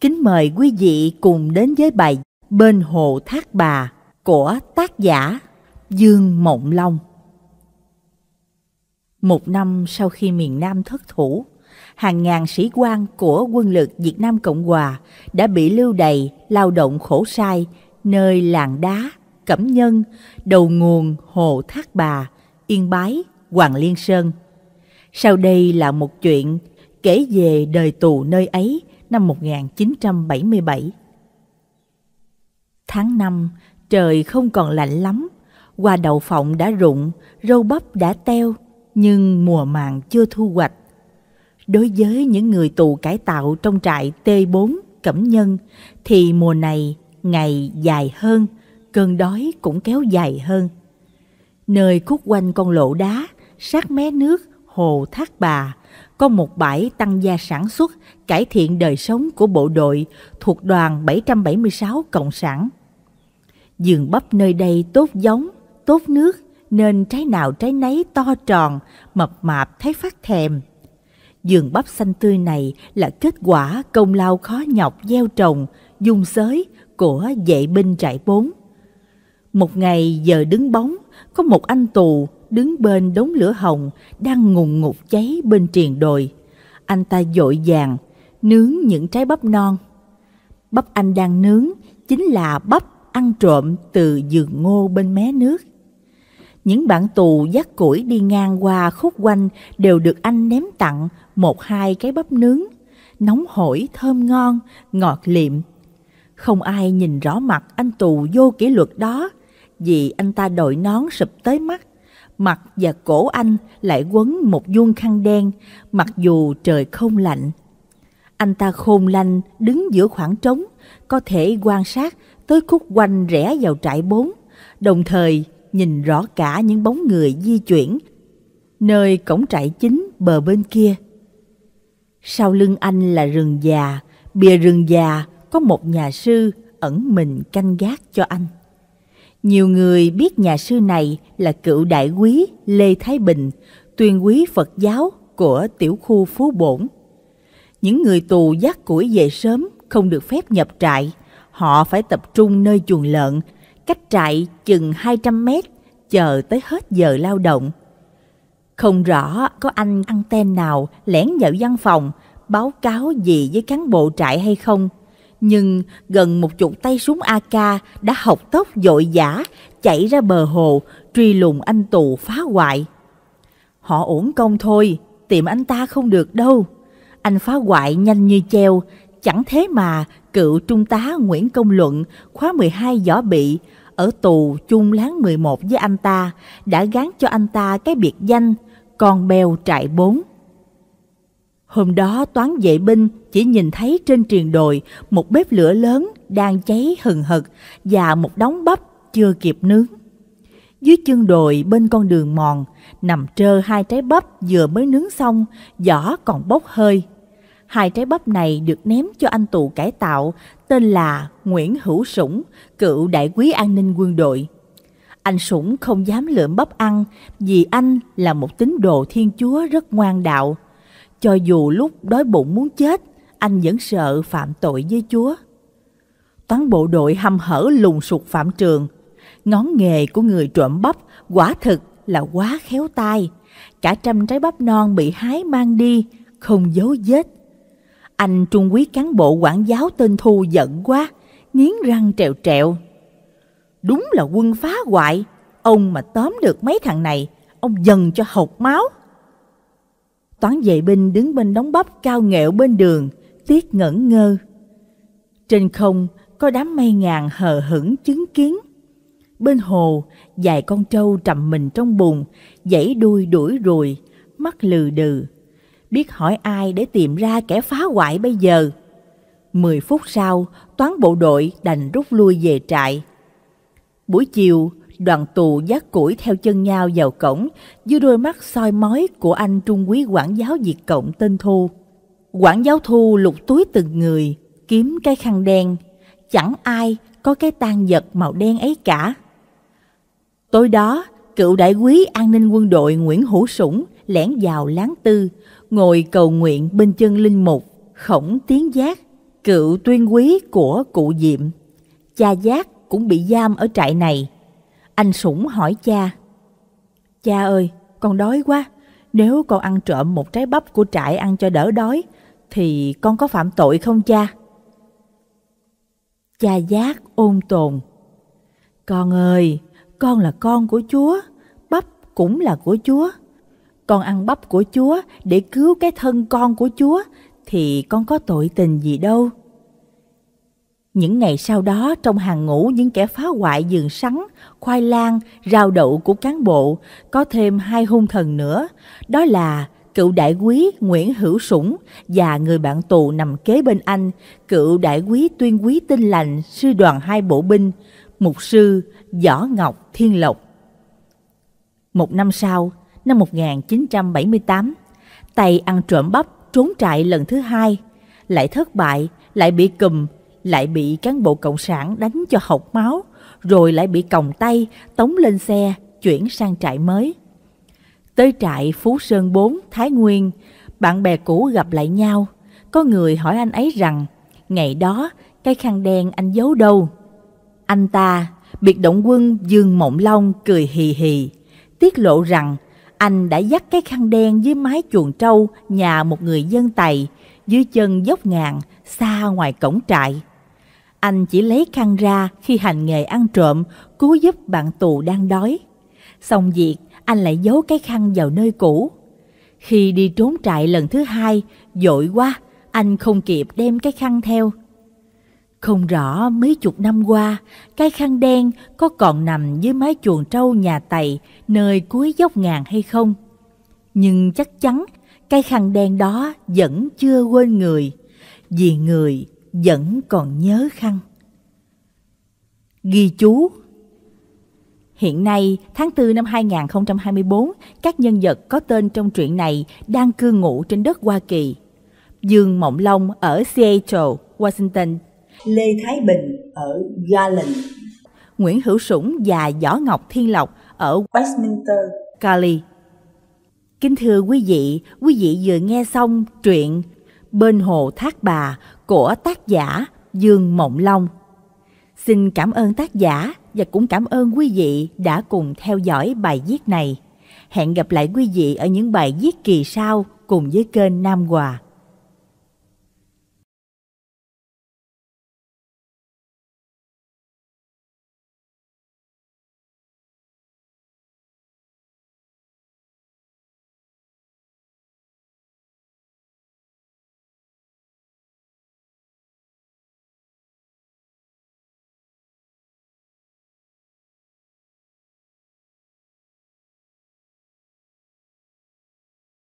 Kính mời quý vị cùng đến với bài Bên Hồ Thác Bà của tác giả Dương Mộng Long. Một năm sau khi miền Nam thất thủ, hàng ngàn sĩ quan của quân lực Việt Nam Cộng Hòa đã bị lưu đày lao động khổ sai nơi làng đá, cẩm nhân, đầu nguồn Hồ Thác Bà, Yên Bái, Hoàng Liên Sơn. Sau đây là một chuyện kể về đời tù nơi ấy năm 1977. Tháng 5, trời không còn lạnh lắm, hoa đậu phộng đã rụng, râu bắp đã teo, nhưng mùa màng chưa thu hoạch. Đối với những người tù cải tạo trong trại T4 Cẩm Nhân thì mùa này ngày dài hơn, cơn đói cũng kéo dài hơn. Nơi khúc quanh con lộ đá, sát mé nước Hồ Thác Bà, có một bãi tăng gia sản xuất, cải thiện đời sống của bộ đội thuộc đoàn 776 Cộng sản. Dường bắp nơi đây tốt giống, tốt nước, nên trái nào trái nấy to tròn, mập mạp thấy phát thèm. Dường bắp xanh tươi này là kết quả công lao khó nhọc gieo trồng, dung xới của vệ binh trại bốn. Một ngày giờ đứng bóng, có một anh tù đứng bên đống lửa hồng đang ngùng ngục cháy bên triền đồi. Anh ta dội vàng nướng những trái bắp non. Bắp anh đang nướng chính là bắp ăn trộm từ giường ngô bên mé nước. Những bạn tù dắt củi đi ngang qua khúc quanh đều được anh ném tặng một hai cái bắp nướng, nóng hổi thơm ngon, ngọt liệm. Không ai nhìn rõ mặt anh tù vô kỷ luật đó, vì anh ta đội nón sụp tới mắt mặt và cổ anh lại quấn một vuông khăn đen, mặc dù trời không lạnh. Anh ta khôn lanh đứng giữa khoảng trống, có thể quan sát tới khúc quanh rẽ vào trại bốn, đồng thời nhìn rõ cả những bóng người di chuyển nơi cổng trại chính bờ bên kia. Sau lưng anh là rừng già, bìa rừng già có một nhà sư ẩn mình canh gác cho anh. Nhiều người biết nhà sư này là cựu đại quý Lê Thái Bình, tuyên quý Phật giáo của tiểu khu Phú Bổn. Những người tù dắt củi về sớm không được phép nhập trại, họ phải tập trung nơi chuồng lợn, cách trại chừng 200 mét, chờ tới hết giờ lao động. Không rõ có anh ăn tên nào lẻn vào văn phòng, báo cáo gì với cán bộ trại hay không – nhưng gần một chục tay súng AK đã học tốc dội giả chạy ra bờ hồ, truy lùng anh tù phá hoại. Họ ổn công thôi, tìm anh ta không được đâu. Anh phá hoại nhanh như treo, chẳng thế mà cựu trung tá Nguyễn Công Luận khóa 12 võ bị ở tù chung láng 11 với anh ta đã gán cho anh ta cái biệt danh con bèo trại bốn Hôm đó toán vệ binh chỉ nhìn thấy trên triền đồi một bếp lửa lớn đang cháy hừng hực và một đống bắp chưa kịp nướng. Dưới chân đồi bên con đường mòn, nằm trơ hai trái bắp vừa mới nướng xong, vỏ còn bốc hơi. Hai trái bắp này được ném cho anh tù cải tạo tên là Nguyễn Hữu Sủng, cựu đại quý an ninh quân đội. Anh Sủng không dám lượm bắp ăn vì anh là một tín đồ thiên chúa rất ngoan đạo – cho dù lúc đói bụng muốn chết, anh vẫn sợ phạm tội với Chúa. Toán bộ đội hăm hở lùng sục phạm trường. Ngón nghề của người trộm bắp quả thực là quá khéo tay. Cả trăm trái bắp non bị hái mang đi, không dấu vết. Anh trung quý cán bộ quản giáo tên Thu giận quá, nghiến răng trèo trèo. Đúng là quân phá hoại, ông mà tóm được mấy thằng này, ông dần cho hộc máu. Toán vệ binh đứng bên đóng bắp cao nghẹo bên đường, tiếc ngẩn ngơ. Trên không có đám mây ngàn hờ hững chứng kiến. Bên hồ, vài con trâu trầm mình trong bùn, dãy đuôi đuổi ruồi, mắt lừ đừ. Biết hỏi ai để tìm ra kẻ phá hoại bây giờ. Mười phút sau, toán bộ đội đành rút lui về trại. Buổi chiều, đoàn tù giác củi theo chân nhau vào cổng dưới đôi mắt soi mói của anh trung quý quản giáo diệt Cộng tên Thu. Quản giáo Thu lục túi từng người, kiếm cái khăn đen, chẳng ai có cái tan vật màu đen ấy cả. Tối đó, cựu đại quý an ninh quân đội Nguyễn Hữu Sủng lẻn vào láng tư, ngồi cầu nguyện bên chân linh mục, khổng tiến giác, cựu tuyên quý của cụ Diệm. Cha giác cũng bị giam ở trại này. Anh Sủng hỏi cha. Cha ơi, con đói quá. Nếu con ăn trộm một trái bắp của trại ăn cho đỡ đói, thì con có phạm tội không cha? Cha giác ôn tồn. Con ơi, con là con của Chúa, bắp cũng là của Chúa. Con ăn bắp của Chúa để cứu cái thân con của Chúa thì con có tội tình gì đâu. Những ngày sau đó trong hàng ngũ những kẻ phá hoại giường sắn, khoai lang, rau đậu của cán bộ có thêm hai hung thần nữa, đó là cựu đại quý Nguyễn Hữu Sủng và người bạn tù nằm kế bên anh, cựu đại quý tuyên quý tinh lành sư đoàn hai bộ binh, mục sư Võ Ngọc Thiên Lộc. Một năm sau, năm 1978, Tây ăn trộm bắp trốn trại lần thứ hai, lại thất bại, lại bị cùm lại bị cán bộ cộng sản đánh cho hộc máu, rồi lại bị còng tay, tống lên xe, chuyển sang trại mới. Tới trại Phú Sơn 4, Thái Nguyên, bạn bè cũ gặp lại nhau. Có người hỏi anh ấy rằng, ngày đó cái khăn đen anh giấu đâu? Anh ta, biệt động quân Dương Mộng Long cười hì hì, tiết lộ rằng anh đã dắt cái khăn đen dưới mái chuồng trâu nhà một người dân Tày dưới chân dốc ngàn xa ngoài cổng trại. Anh chỉ lấy khăn ra khi hành nghề ăn trộm, cứu giúp bạn tù đang đói. Xong việc, anh lại giấu cái khăn vào nơi cũ. Khi đi trốn trại lần thứ hai, dội quá, anh không kịp đem cái khăn theo. Không rõ mấy chục năm qua, cái khăn đen có còn nằm dưới mái chuồng trâu nhà tày nơi cuối dốc ngàn hay không? Nhưng chắc chắn cái khăn đen đó vẫn chưa quên người, vì người vẫn còn nhớ khăn. Ghi chú Hiện nay, tháng 4 năm 2024, các nhân vật có tên trong truyện này đang cư ngụ trên đất Hoa Kỳ. Dương Mộng Long ở Seattle, Washington. Lê Thái Bình ở Garland. Nguyễn Hữu Sủng và Võ Ngọc Thiên Lộc ở Westminster, Cali. Kính thưa quý vị, quý vị vừa nghe xong truyện Bên hồ Thác Bà của tác giả Dương Mộng Long. Xin cảm ơn tác giả và cũng cảm ơn quý vị đã cùng theo dõi bài viết này. Hẹn gặp lại quý vị ở những bài viết kỳ sau cùng với kênh Nam Hòa.